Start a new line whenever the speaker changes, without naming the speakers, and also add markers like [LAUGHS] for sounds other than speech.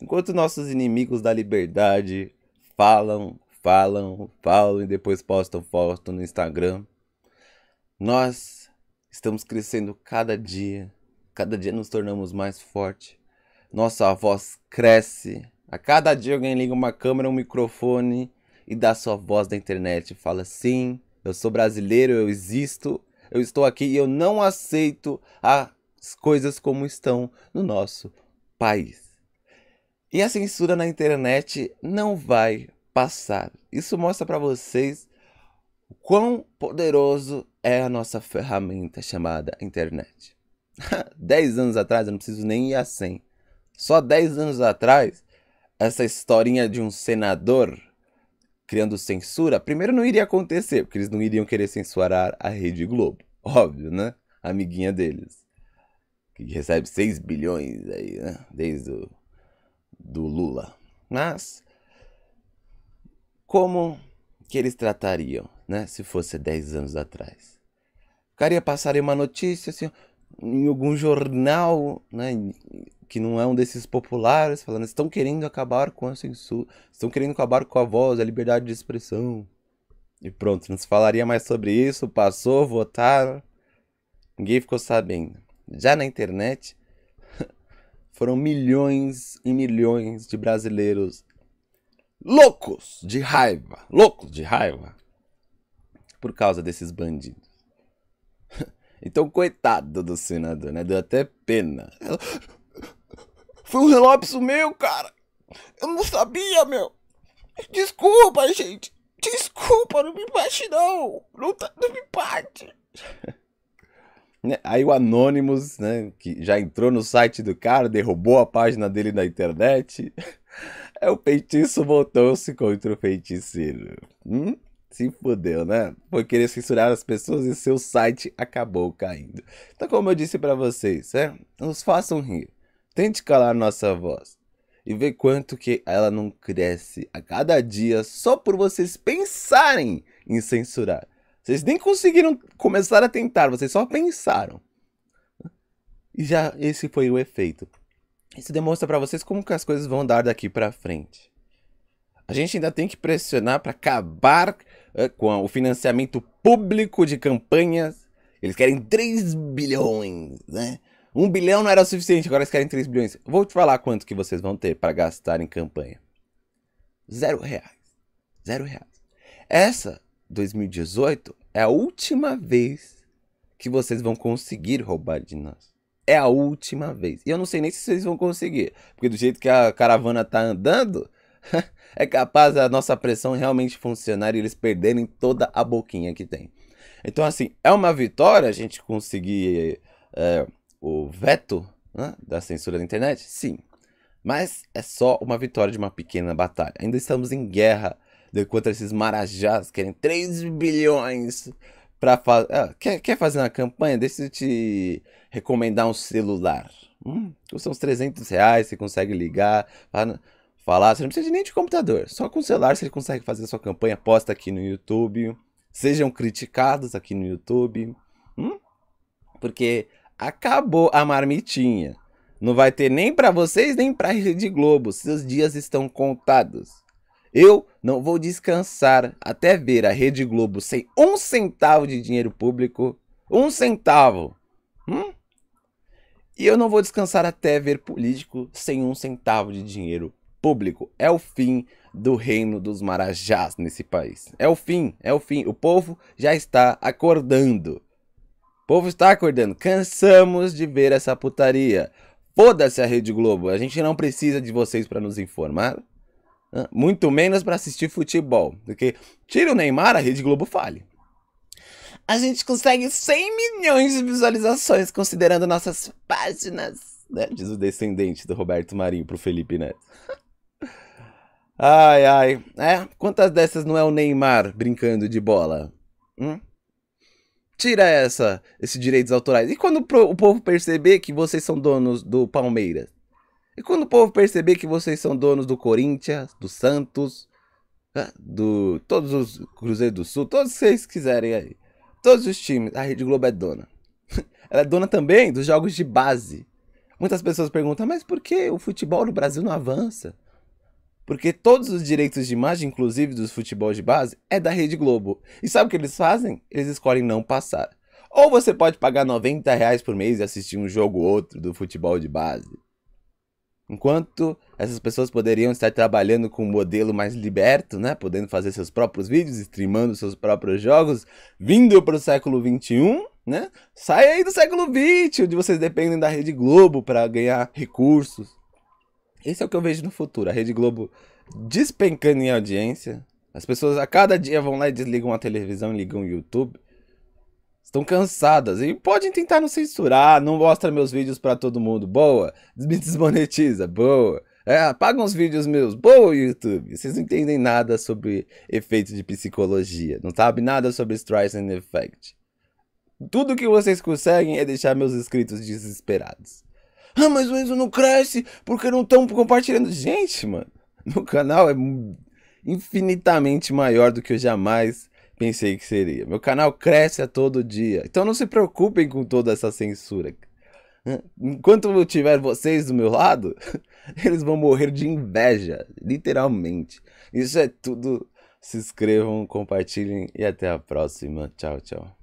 Enquanto nossos inimigos da liberdade falam, falam, falam e depois postam foto no Instagram, nós estamos crescendo cada dia, cada dia nos tornamos mais fortes. Nossa voz cresce. A cada dia alguém liga uma câmera, um microfone e dá sua voz na internet. Fala sim, eu sou brasileiro, eu existo, eu estou aqui e eu não aceito as coisas como estão no nosso país. E a censura na internet não vai passar. Isso mostra para vocês o quão poderoso é a nossa ferramenta chamada internet. [LAUGHS] Dez anos atrás, eu não preciso nem ir a 100. Só dez anos atrás, essa historinha de um senador criando censura, primeiro não iria acontecer, porque eles não iriam querer censurar a Rede Globo. Óbvio, né? Amiguinha deles. Que recebe 6 bilhões aí, né? Desde o do Lula. Mas como que eles tratariam, né, se fosse 10 anos atrás? Ficaria passaria uma notícia assim, em algum jornal, né, que não é um desses populares, falando estão querendo acabar com a censura, estão querendo acabar com a voz, a liberdade de expressão. E pronto, não se falaria mais sobre isso, passou, votaram, ninguém ficou sabendo. Já na internet, foram milhões e milhões de brasileiros loucos de raiva, loucos de raiva, por causa desses bandidos. [LAUGHS] Então, coitado do senador, né? Deu até pena. Foi um relapso meu, cara. Eu não sabia, meu. Desculpa, gente. Desculpa, não me bate, não. Não, tá- não me bate. [LAUGHS] Né? Aí o Anonymous, né, que já entrou no site do cara, derrubou a página dele na internet. [LAUGHS] É o feitiço voltou-se contra o feiticeiro. Hum? Se fudeu, né? Foi querer censurar as pessoas e seu site acabou caindo. Então, como eu disse para vocês, é, né, nos façam rir. Tente calar nossa voz. E ver quanto que ela não cresce a cada dia só por vocês pensarem em censurar. Vocês nem conseguiram começar a tentar, vocês só pensaram. E já esse foi o efeito. Isso demonstra para vocês como que as coisas vão dar daqui para frente. A gente ainda tem que pressionar para acabar eh, com o financiamento público de campanhas. Eles querem 3 bilhões, né? 1 bilhão não era o suficiente, agora eles querem 3 bilhões. Vou te falar quanto que vocês vão ter para gastar em campanha. Zero reais. Zero reais. Essa 2018 é a última vez que vocês vão conseguir roubar de nós. É a última vez. E eu não sei nem se vocês vão conseguir, porque do jeito que a caravana tá andando, [LAUGHS] é capaz a nossa pressão realmente funcionar e eles perderem toda a boquinha que tem. Então, assim, é uma vitória a gente conseguir é, o veto né, da censura da internet? Sim. Mas é só uma vitória de uma pequena batalha. Ainda estamos em guerra contra esses marajás querem 3 bilhões para fazer. Ah, quer, quer fazer uma campanha? Deixa eu te recomendar um celular. Hum, custa uns 300 reais, você consegue ligar, falar. Você não precisa nem de computador, só com o celular você consegue fazer a sua campanha. Posta aqui no YouTube. Sejam criticados aqui no YouTube. Hum? Porque acabou a marmitinha. Não vai ter nem para vocês, nem para Rede Globo. Seus dias estão contados. Eu não vou descansar até ver a Rede Globo sem um centavo de dinheiro público. Um centavo! Hum? E eu não vou descansar até ver político sem um centavo de dinheiro público. É o fim do reino dos marajás nesse país. É o fim, é o fim. O povo já está acordando. O povo está acordando. Cansamos de ver essa putaria. Foda-se a Rede Globo. A gente não precisa de vocês para nos informar. Muito menos para assistir futebol. Porque tira o Neymar, a Rede Globo fale. A gente consegue 100 milhões de visualizações considerando nossas páginas, né? Diz o descendente do Roberto Marinho pro Felipe Neto. [LAUGHS] Ai, ai. É? Quantas dessas não é o Neymar brincando de bola? Hum? Tira essa, esses direitos autorais. E quando o povo perceber que vocês são donos do Palmeiras? E quando o povo perceber que vocês são donos do Corinthians, do Santos, ah, do todos os Cruzeiro do Sul, todos vocês quiserem aí, todos os times, a Rede Globo é dona. [LAUGHS] Ela é dona também dos jogos de base. Muitas pessoas perguntam, mas por que o futebol no Brasil não avança? Porque todos os direitos de imagem, inclusive dos futebol de base, é da Rede Globo. E sabe o que eles fazem? Eles escolhem não passar. Ou você pode pagar 90 reais por mês e assistir um jogo ou outro do futebol de base. Enquanto essas pessoas poderiam estar trabalhando com um modelo mais liberto, né? Podendo fazer seus próprios vídeos, streamando seus próprios jogos, vindo para o século XXI, né? Sai aí do século XX, onde vocês dependem da Rede Globo para ganhar recursos. Esse é o que eu vejo no futuro. A Rede Globo despencando em audiência. As pessoas a cada dia vão lá e desligam a televisão e ligam o YouTube estão cansadas e podem tentar não censurar, não mostra meus vídeos para todo mundo, boa, me desmonetiza, boa, é, apaga uns vídeos meus, boa YouTube, vocês não entendem nada sobre efeito de psicologia, não sabem nada sobre Streisand Effect. Tudo que vocês conseguem é deixar meus inscritos desesperados. Ah, mas o Enzo não cresce porque não estão compartilhando. Gente, mano, no canal é infinitamente maior do que eu jamais pensei que seria. Meu canal cresce a todo dia. Então não se preocupem com toda essa censura. Enquanto eu tiver vocês do meu lado, [LAUGHS] eles vão morrer de inveja, literalmente. Isso é tudo. Se inscrevam, compartilhem e até a próxima. Tchau, tchau.